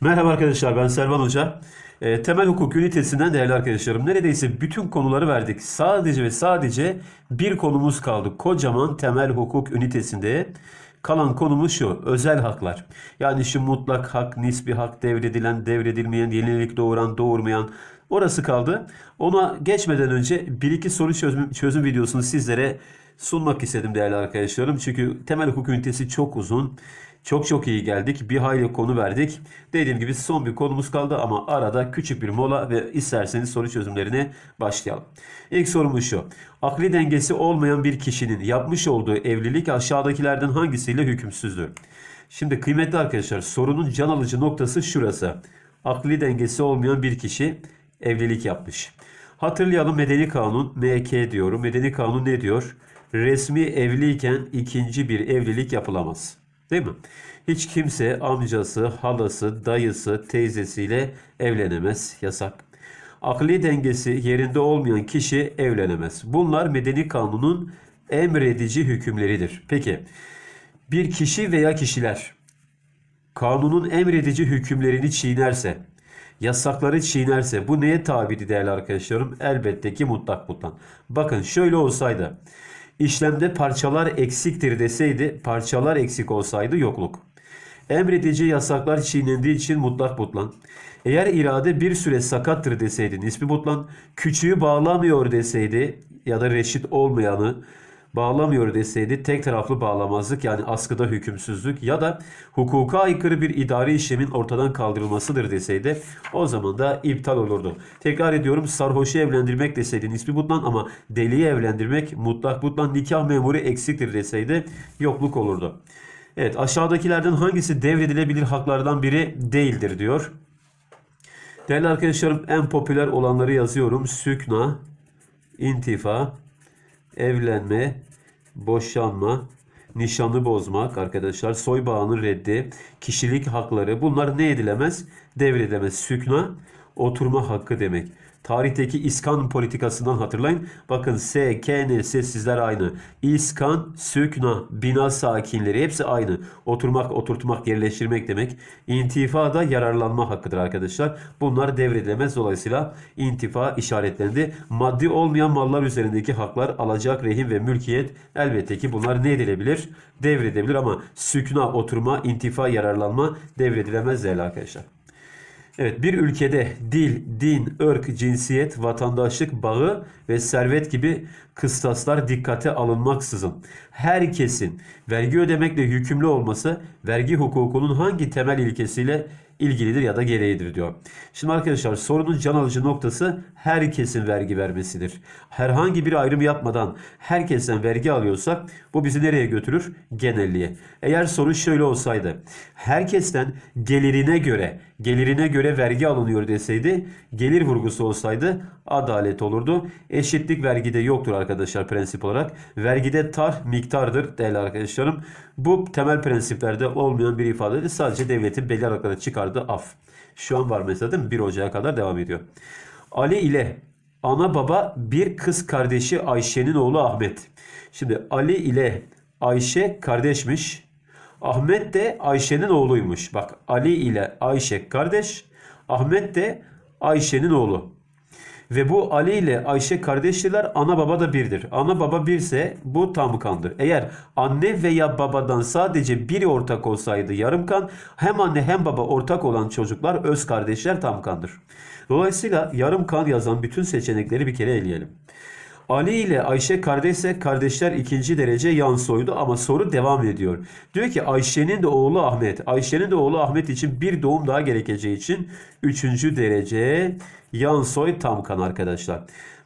Merhaba arkadaşlar ben Servan Hoca. E, temel hukuk ünitesinden değerli arkadaşlarım neredeyse bütün konuları verdik. Sadece ve sadece bir konumuz kaldı. Kocaman temel hukuk ünitesinde kalan konumuz şu özel haklar. Yani şu mutlak hak, nisbi hak, devredilen, devredilmeyen, yenilik doğuran, doğurmayan orası kaldı. Ona geçmeden önce bir iki soru çözüm, çözüm videosunu sizlere sunmak istedim değerli arkadaşlarım. Çünkü temel hukuk ünitesi çok uzun. Çok çok iyi geldik. Bir hayli konu verdik. Dediğim gibi son bir konumuz kaldı ama arada küçük bir mola ve isterseniz soru çözümlerine başlayalım. İlk sorumuz şu. Akli dengesi olmayan bir kişinin yapmış olduğu evlilik aşağıdakilerden hangisiyle hükümsüzdür? Şimdi kıymetli arkadaşlar sorunun can alıcı noktası şurası. Akli dengesi olmayan bir kişi evlilik yapmış. Hatırlayalım medeni kanun MK diyorum. Medeni kanun ne diyor? Resmi evliyken ikinci bir evlilik yapılamaz. Değil mi? Hiç kimse amcası, halası, dayısı, teyzesiyle evlenemez. Yasak. Akli dengesi yerinde olmayan kişi evlenemez. Bunlar medeni kanunun emredici hükümleridir. Peki bir kişi veya kişiler kanunun emredici hükümlerini çiğnerse, yasakları çiğnerse bu neye tabidir değerli arkadaşlarım? Elbette ki mutlak butlan. Bakın şöyle olsaydı işlemde parçalar eksiktir deseydi parçalar eksik olsaydı yokluk. Emredici yasaklar çiğnendiği için mutlak butlan. Eğer irade bir süre sakattır deseydi nispi butlan, küçüğü bağlamıyor deseydi ya da reşit olmayanı bağlamıyor deseydi tek taraflı bağlamazlık yani askıda hükümsüzlük ya da hukuka aykırı bir idari işlemin ortadan kaldırılmasıdır deseydi o zaman da iptal olurdu. Tekrar ediyorum sarhoşu evlendirmek deseydi nispi butlan ama deliyi evlendirmek mutlak butlan nikah memuru eksiktir deseydi yokluk olurdu. Evet aşağıdakilerden hangisi devredilebilir haklardan biri değildir diyor. Değerli arkadaşlarım en popüler olanları yazıyorum. Sükna, intifa, evlenme, boşanma, nişanı bozmak arkadaşlar, soy bağının reddi, kişilik hakları bunlar ne edilemez? devredemez, Sükna oturma hakkı demek. Tarihteki İskan politikasından hatırlayın. Bakın S, K, N sessizler aynı. İskan, Sükna, bina sakinleri hepsi aynı. Oturmak, oturtmak, yerleştirmek demek. İntifa da yararlanma hakkıdır arkadaşlar. Bunlar devredilemez. Dolayısıyla intifa işaretlendi. Maddi olmayan mallar üzerindeki haklar, alacak, rehin ve mülkiyet elbette ki bunlar ne edilebilir? Devredilebilir ama sükna, oturma, intifa, yararlanma devredilemez değerli arkadaşlar. Evet bir ülkede dil, din, ırk, cinsiyet, vatandaşlık bağı ve servet gibi kıstaslar dikkate alınmaksızın herkesin vergi ödemekle yükümlü olması vergi hukukunun hangi temel ilkesiyle ilgilidir ya da gereğidir diyor. Şimdi arkadaşlar sorunun can alıcı noktası herkesin vergi vermesidir. Herhangi bir ayrım yapmadan herkesten vergi alıyorsak bu bizi nereye götürür? Genelliğe. Eğer soru şöyle olsaydı herkesten gelirine göre gelirine göre vergi alınıyor deseydi gelir vurgusu olsaydı adalet olurdu. Eşitlik vergide yoktur arkadaşlar prensip olarak. Vergide tar miktardır değerli arkadaşlarım. Bu temel prensiplerde olmayan bir ifadedir. Sadece devletin belli aralıklarına çıkardığı af. Şu an var mesela değil mi? 1 Ocağı kadar devam ediyor. Ali ile ana baba bir kız kardeşi Ayşe'nin oğlu Ahmet. Şimdi Ali ile Ayşe kardeşmiş. Ahmet de Ayşe'nin oğluymuş. Bak Ali ile Ayşe kardeş. Ahmet de Ayşe'nin oğlu. Ve bu Ali ile Ayşe kardeşler Ana baba da birdir. Ana baba birse bu tam kandır. Eğer anne veya babadan sadece biri ortak olsaydı yarım kan hem anne hem baba ortak olan çocuklar öz kardeşler tam kandır. Dolayısıyla yarım kan yazan bütün seçenekleri bir kere eleyelim. Ali ile Ayşe kardeşse kardeşler ikinci derece yan soydu ama soru devam ediyor. Diyor ki Ayşe'nin de oğlu Ahmet. Ayşe'nin de oğlu Ahmet için bir doğum daha gerekeceği için üçüncü derece yan soy tam kan arkadaşlar.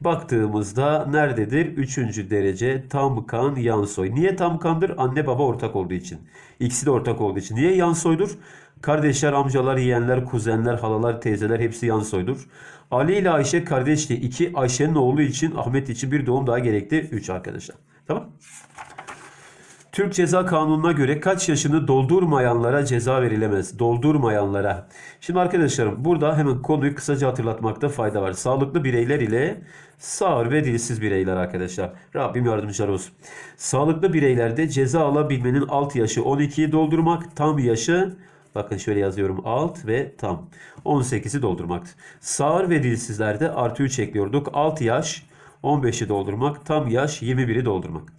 Baktığımızda nerededir? Üçüncü derece tam kan yan soy. Niye tam kandır? Anne baba ortak olduğu için. İkisi de ortak olduğu için. Niye yan soydur? Kardeşler, amcalar, yeğenler, kuzenler, halalar, teyzeler hepsi yan soydur. Ali ile Ayşe kardeşti. iki. Ayşe'nin oğlu için, Ahmet için bir doğum daha gerekti. Üç arkadaşlar. Tamam Türk Ceza Kanunu'na göre kaç yaşını doldurmayanlara ceza verilemez. Doldurmayanlara. Şimdi arkadaşlarım burada hemen konuyu kısaca hatırlatmakta fayda var. Sağlıklı bireyler ile sağır ve dilsiz bireyler arkadaşlar. Rabbim yardımcılar olsun. Sağlıklı bireylerde ceza alabilmenin alt yaşı 12'yi doldurmak, tam yaşı Bakın şöyle yazıyorum alt ve tam. 18'i doldurmak. Sağır ve dilsizlerde artı 3 ekliyorduk. Alt yaş 15'i doldurmak. Tam yaş 21'i doldurmak.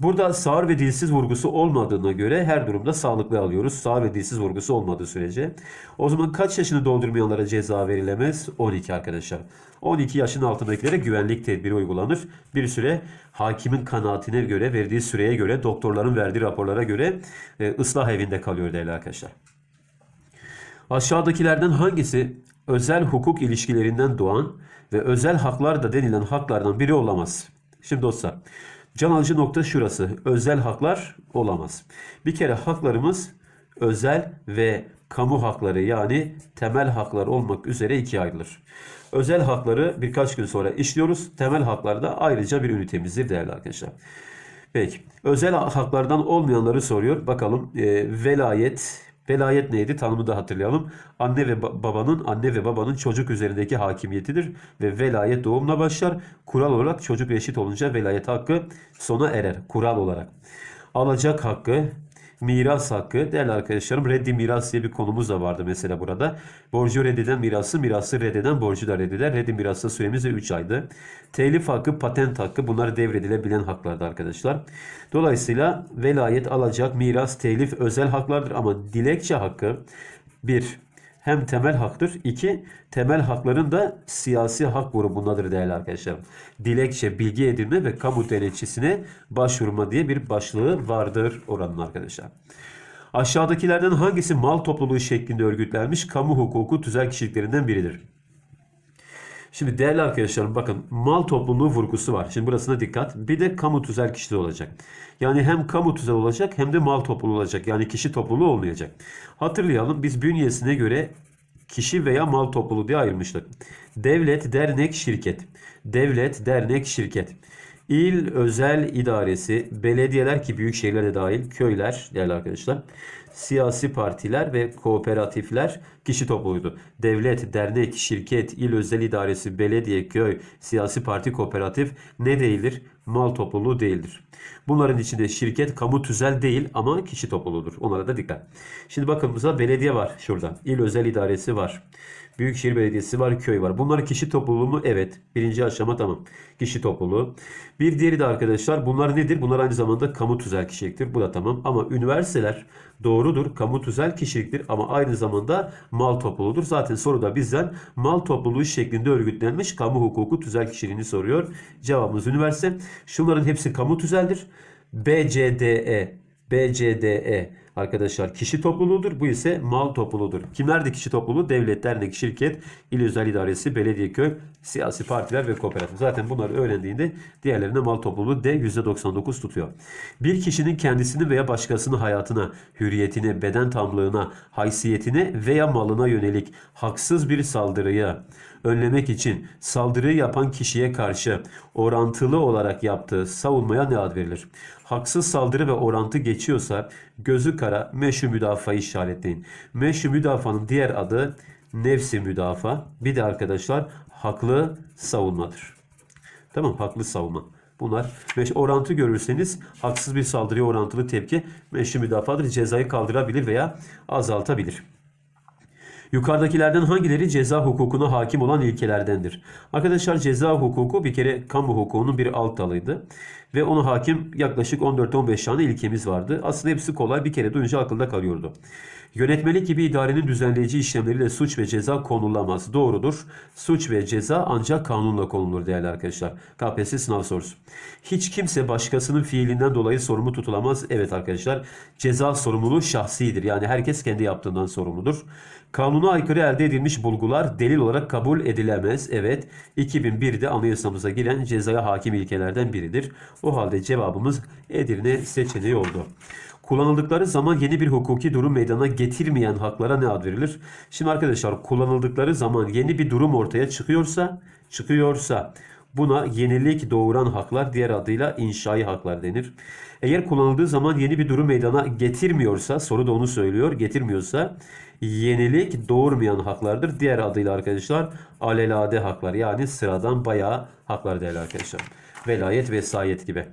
Burada sağır ve dilsiz vurgusu olmadığına göre her durumda sağlıklı alıyoruz. Sağır ve dilsiz vurgusu olmadığı sürece. O zaman kaç yaşını doldurmayanlara ceza verilemez? 12 arkadaşlar. 12 yaşın altındakilere güvenlik tedbiri uygulanır. Bir süre hakimin kanaatine göre, verdiği süreye göre, doktorların verdiği raporlara göre e, ıslah evinde kalıyor değerli arkadaşlar. Aşağıdakilerden hangisi özel hukuk ilişkilerinden doğan ve özel haklar da denilen haklardan biri olamaz? Şimdi dostlar can alıcı nokta şurası. Özel haklar olamaz. Bir kere haklarımız özel ve kamu hakları yani temel haklar olmak üzere ikiye ayrılır. Özel hakları birkaç gün sonra işliyoruz. Temel haklar da ayrıca bir ünitemizdir değerli arkadaşlar. Peki özel haklardan olmayanları soruyor. Bakalım e, velayet, Velayet neydi? Tanımı da hatırlayalım. Anne ve babanın anne ve babanın çocuk üzerindeki hakimiyetidir ve velayet doğumla başlar. Kural olarak çocuk reşit olunca velayet hakkı sona erer kural olarak. Alacak hakkı miras hakkı. Değerli arkadaşlarım reddi miras diye bir konumuz da vardı mesela burada. Borcu reddeden mirası, mirası reddeden borcu da reddeder. Reddi mirası süremiz de 3 aydı. Telif hakkı, patent hakkı bunlar devredilebilen haklardı arkadaşlar. Dolayısıyla velayet alacak miras, telif özel haklardır ama dilekçe hakkı bir hem temel haktır. İki, temel hakların da siyasi hak grubundadır değerli arkadaşlar. Dilekçe, bilgi edinme ve kamu denetçisine başvurma diye bir başlığı vardır oranın arkadaşlar. Aşağıdakilerden hangisi mal topluluğu şeklinde örgütlenmiş kamu hukuku tüzel kişiliklerinden biridir? Şimdi değerli arkadaşlarım bakın mal topluluğu vurgusu var. Şimdi burasına dikkat. Bir de kamu tüzel kişide olacak. Yani hem kamu tüzel olacak hem de mal topluluğu olacak. Yani kişi topluluğu olmayacak. Hatırlayalım biz bünyesine göre kişi veya mal topluluğu diye ayırmıştık. Devlet, dernek, şirket. Devlet, dernek, şirket. İl özel idaresi, belediyeler ki büyük şehirler de dahil, köyler değerli arkadaşlar, siyasi partiler ve kooperatifler kişi topluluğuydu. Devlet, dernek, şirket, il özel idaresi, belediye, köy, siyasi parti, kooperatif ne değildir? Mal topluluğu değildir. Bunların içinde şirket kamu tüzel değil ama kişi topluluğudur. Onlara da dikkat. Şimdi bakın burada belediye var şurada. İl özel idaresi var. Büyükşehir Belediyesi var, köy var. Bunlar kişi topluluğu mu? Evet. Birinci aşama tamam. Kişi topluluğu. Bir diğeri de arkadaşlar bunlar nedir? Bunlar aynı zamanda kamu tüzel kişiliktir. Bu da tamam. Ama üniversiteler doğrudur. Kamu tüzel kişiliktir ama aynı zamanda mal topluluğudur. Zaten soruda bizden mal topluluğu şeklinde örgütlenmiş kamu hukuku tüzel kişiliğini soruyor. Cevabımız üniversite. Şunların hepsi kamu tüzeldir. BCDE BCDE arkadaşlar kişi topluluğudur. Bu ise mal topluluğudur. Kimlerdi kişi topluluğu? Devletler, dernek, şirket, il özel idaresi, belediye köy, siyasi partiler ve kooperatif. Zaten bunları öğrendiğinde diğerlerine mal topluluğu D %99 tutuyor. Bir kişinin kendisini veya başkasının hayatına, hürriyetine, beden tamlığına, haysiyetine veya malına yönelik haksız bir saldırıya önlemek için saldırı yapan kişiye karşı orantılı olarak yaptığı savunmaya ne ad verilir? Haksız saldırı ve orantı geçiyorsa Gözü kara meşru müdafaa işaretleyin. Meşru müdafanın diğer adı nefsi müdafaa. Bir de arkadaşlar haklı savunmadır. Tamam haklı savunma. Bunlar meş orantı görürseniz haksız bir saldırıya orantılı tepki meşru müdafadır. Cezayı kaldırabilir veya azaltabilir. Yukarıdakilerden hangileri ceza hukukuna hakim olan ilkelerdendir? Arkadaşlar ceza hukuku bir kere kamu hukukunun bir alt dalıydı. Ve ona hakim yaklaşık 14-15 tane ilkemiz vardı. Aslında hepsi kolay bir kere duyunca akılda kalıyordu. Yönetmelik gibi idarenin düzenleyici işlemleriyle suç ve ceza konulamaz. Doğrudur. Suç ve ceza ancak kanunla konulur değerli arkadaşlar. KPSS sınav sorusu. Hiç kimse başkasının fiilinden dolayı sorumlu tutulamaz. Evet arkadaşlar ceza sorumluluğu şahsidir. Yani herkes kendi yaptığından sorumludur. Kanuna aykırı elde edilmiş bulgular delil olarak kabul edilemez. Evet 2001'de anayasamıza giren cezaya hakim ilkelerden biridir. O halde cevabımız Edirne seçeneği oldu. Kullanıldıkları zaman yeni bir hukuki durum meydana getirmeyen haklara ne ad verilir? Şimdi arkadaşlar kullanıldıkları zaman yeni bir durum ortaya çıkıyorsa, çıkıyorsa Buna yenilik doğuran haklar diğer adıyla inşai haklar denir. Eğer kullanıldığı zaman yeni bir durum meydana getirmiyorsa, soru da onu söylüyor, getirmiyorsa yenilik doğurmayan haklardır. Diğer adıyla arkadaşlar alelade haklar yani sıradan bayağı haklar değerli arkadaşlar. Velayet vesayet gibi.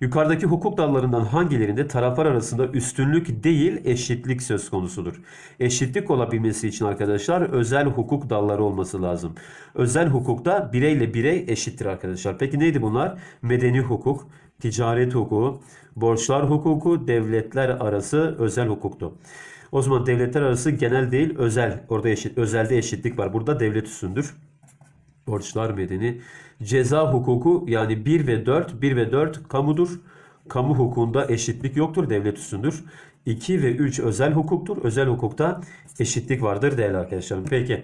Yukarıdaki hukuk dallarından hangilerinde taraflar arasında üstünlük değil eşitlik söz konusudur? Eşitlik olabilmesi için arkadaşlar özel hukuk dalları olması lazım. Özel hukukta bireyle birey eşittir arkadaşlar. Peki neydi bunlar? Medeni hukuk, ticaret hukuku, borçlar hukuku, devletler arası özel hukuktu. O zaman devletler arası genel değil özel. Orada eşit, özelde eşitlik var. Burada devlet üstündür borçlar bedeni. Ceza hukuku yani 1 ve 4, 1 ve 4 kamudur. Kamu hukukunda eşitlik yoktur, devlet üstündür. 2 ve 3 özel hukuktur. Özel hukukta eşitlik vardır değerli arkadaşlarım. Peki.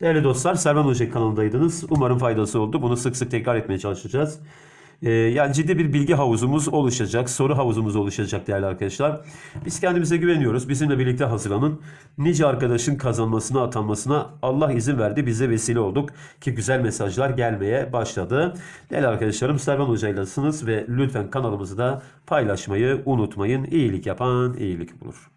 Değerli dostlar Servan Hoca kanalındaydınız. Umarım faydası oldu. Bunu sık sık tekrar etmeye çalışacağız. E, yani ciddi bir bilgi havuzumuz oluşacak, soru havuzumuz oluşacak değerli arkadaşlar. Biz kendimize güveniyoruz. Bizimle birlikte hazırlanın. Nice arkadaşın kazanmasına, atanmasına Allah izin verdi. Bize vesile olduk ki güzel mesajlar gelmeye başladı. Değerli arkadaşlarım Servan Hoca'ylasınız ve lütfen kanalımızı da paylaşmayı unutmayın. İyilik yapan iyilik bulur.